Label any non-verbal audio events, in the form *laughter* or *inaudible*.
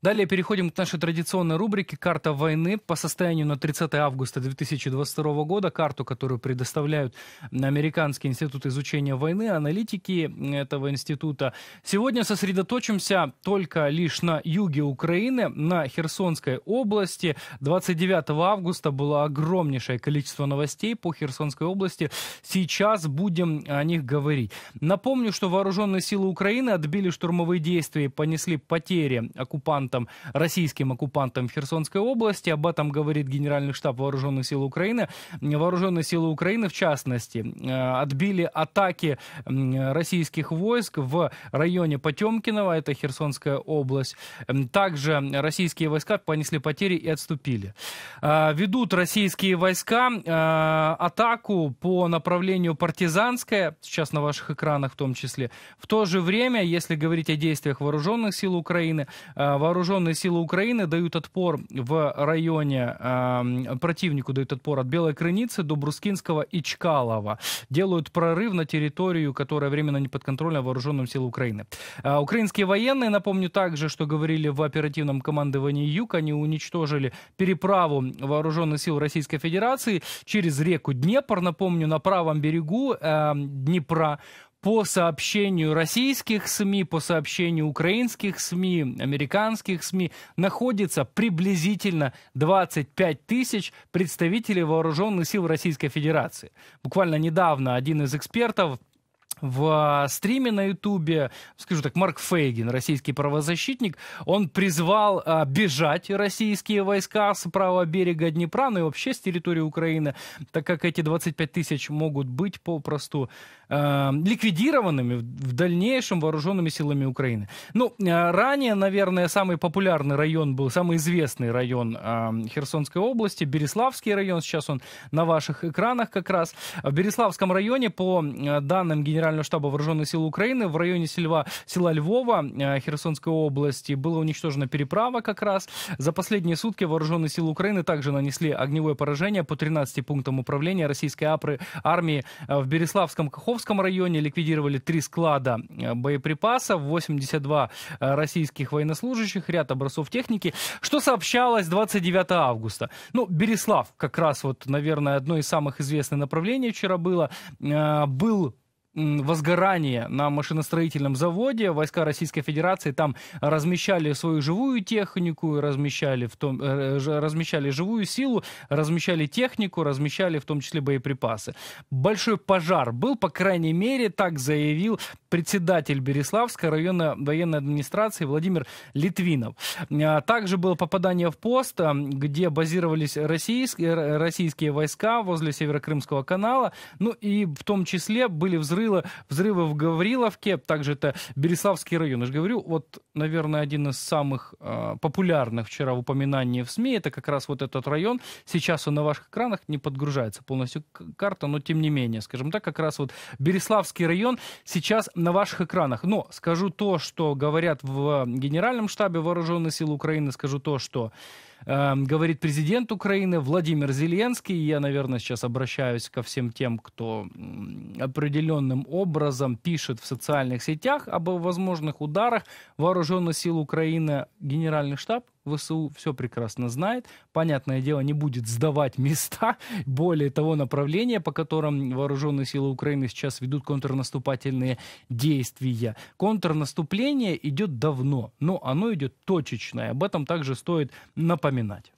Далее переходим к нашей традиционной рубрике «Карта войны» по состоянию на 30 августа 2022 года. Карту, которую предоставляют Американский институт изучения войны, аналитики этого института. Сегодня сосредоточимся только лишь на юге Украины, на Херсонской области. 29 августа было огромнейшее количество новостей по Херсонской области. Сейчас будем о них говорить. Напомню, что вооруженные силы Украины отбили штурмовые действия и понесли потери оккупантов оккупантам, российским оккупантам Херсонской области. Об этом говорит Генеральный штаб Вооруженных сил Украины. Вооруженные силы Украины, в частности, э, отбили атаки российских войск в районе Потемкинова, это Херсонская область. Также российские войска понесли потери и отступили. Э, ведут российские войска э, атаку по направлению партизанское, сейчас на ваших экранах в том числе. В то же время, если говорить о действиях вооруженных сил Украины, вооруженных вооруженные силы Украины дают отпор в районе, э, противнику дают отпор от Белой Крыницы до Брускинского и Чкалова. Делают прорыв на территорию, которая временно не подконтрольна вооруженным силам Украины. Э, украинские военные, напомню также, что говорили в оперативном командовании ЮК, они уничтожили переправу вооруженных сил Российской Федерации через реку Днепр, напомню, на правом берегу э, Днепра по сообщению российских СМИ, по сообщению украинских СМИ, американских СМИ, находится приблизительно 25 тысяч представителей вооруженных сил Российской Федерации. Буквально недавно один из экспертов в а, стриме на Ютубе, скажу так, Марк Фейгин, российский правозащитник, он призвал а, бежать российские войска с правого берега Днепра, ну и вообще с территории Украины, так как эти 25 тысяч могут быть попросту а, ликвидированными в, в дальнейшем вооруженными силами Украины. Ну, а, ранее, наверное, самый популярный район был, самый известный район а, Херсонской области, Береславский район, сейчас он на ваших экранах как раз. В Береславском районе, по а, данным генерального Генерального штаба Вооруженных сил Украины в районе села, села Львова э, Херсонской области была уничтожена переправа как раз. За последние сутки Вооруженные силы Украины также нанесли огневое поражение по 13 пунктам управления российской армии э, в Береславском Каховском районе. Ликвидировали три склада э, боеприпасов, 82 российских военнослужащих, ряд образцов техники. Что сообщалось 29 августа? Ну, Береслав как раз вот, наверное, одно из самых известных направлений вчера было. Был возгорание на машиностроительном заводе. Войска Российской Федерации там размещали свою живую технику, размещали, в том, э, э, размещали живую силу, размещали технику, размещали в том числе боеприпасы. Большой пожар был, по крайней мере, так заявил председатель Береславской района военной администрации Владимир Литвинов. А также было попадание в пост, где базировались российские, э, российские войска возле Северокрымского канала. Ну и в том числе были взрывы взрыва, взрыва в Гавриловке, также это Береславский район. Я же говорю, вот, наверное, один из самых э, популярных вчера упоминаний в СМИ, это как раз вот этот район. Сейчас он на ваших экранах не подгружается полностью карта, но тем не менее, скажем так, как раз вот Береславский район сейчас на ваших экранах. Но скажу то, что говорят в а, Генеральном штабе Вооруженных сил Украины, скажу то, что Эм, говорит президент Украины Владимир Зеленский. Я, наверное, сейчас обращаюсь ко всем тем, кто определенным образом пишет в социальных сетях об возможных ударах вооруженных сил Украины. Генеральный штаб ВСУ все прекрасно знает. Понятное дело, не будет сдавать места. *laughs* Более того, направления, по которым вооруженные силы Украины сейчас ведут контрнаступательные действия. Контрнаступление идет давно, но оно идет точечное. Об этом также стоит напоминать.